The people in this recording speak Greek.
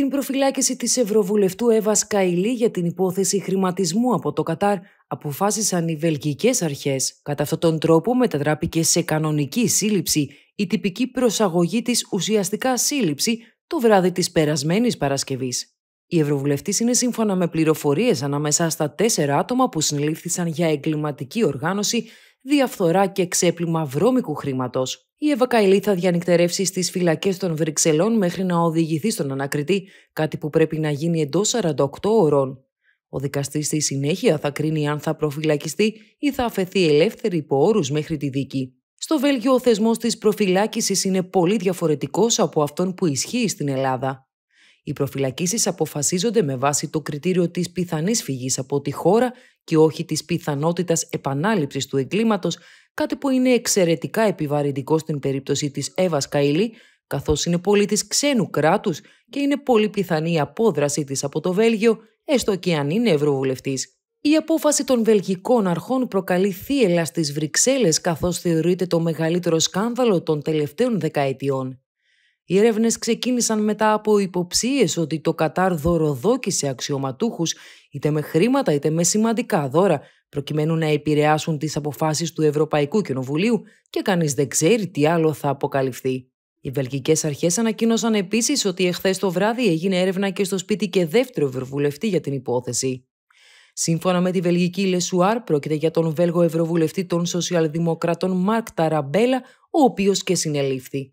την προφυλάκηση της Ευρωβουλευτού Εύα Καϊλή για την υπόθεση χρηματισμού από το Κατάρ αποφάσισαν οι βελγικές αρχές. Κατά αυτόν τον τρόπο μετατράπηκε σε κανονική σύλληψη η τυπική προσαγωγή της ουσιαστικά σύλληψη το βράδυ της περασμένης Παρασκευής. Η Ευρωβουλευτής είναι σύμφωνα με πληροφορίες ανάμεσα στα τέσσερα άτομα που συνελήφθησαν για εγκληματική οργάνωση, διαφθορά και ξέπλυμα βρώμικου χρήματος. Η Ευακαηλή θα διανυκτερεύσει στις φυλακές των Βρυξελών μέχρι να οδηγηθεί στον ανακριτή, κάτι που πρέπει να γίνει εντός 48 ώρων. Ο δικαστής στη συνέχεια θα κρίνει αν θα προφυλακιστεί ή θα αφαιθεί ελεύθερη υπό όρους μέχρι τη δίκη. Στο Βέλγιο, ο θεσμός της προφυλάκησης είναι πολύ διαφορετικός από αυτόν που ισχύει στην Ελλάδα. Οι προφυλακίσεις αποφασίζονται με βάση το κριτήριο της πιθανής φυγής από τη χώρα και όχι της πιθανότητας επανάληψης του εγκλήματος, κάτι που είναι εξαιρετικά επιβαρυντικό στην περίπτωση της Εύας Καηλή, καθώς είναι πολίτης ξένου κράτους και είναι πολύ πιθανή η απόδρασή της από το Βέλγιο, έστω και αν είναι ευρωβουλευτής. Η απόφαση των βελγικών αρχών προκαλεί θύελα στις Βρυξέλλες καθώς θεωρείται το μεγαλύτερο σκάνδαλο των τελευταίων δεκαετιών. Οι έρευνες ξεκίνησαν μετά από υποψίες ότι το Κατάρ δωροδόκησε αξιωματούχους είτε με χρήματα είτε με σημαντικά δώρα προκειμένου να επηρεάσουν τις αποφάσεις του Ευρωπαϊκού Κοινοβουλίου και κανείς δεν ξέρει τι άλλο θα αποκαλυφθεί. Οι βελγικές αρχές ανακοίνωσαν επίσης ότι εχθές το βράδυ έγινε έρευνα και στο σπίτι και δεύτερο ευρωβουλευτή για την υπόθεση. Σύμφωνα με τη βελγική Λεσουάρ, πρόκειται για τον Βέλγο Ευρωβουλευτή των Σοσιαλδημοκρατών Μάρκ Ταραμπέλα, ο οποίος και συνελήφθη.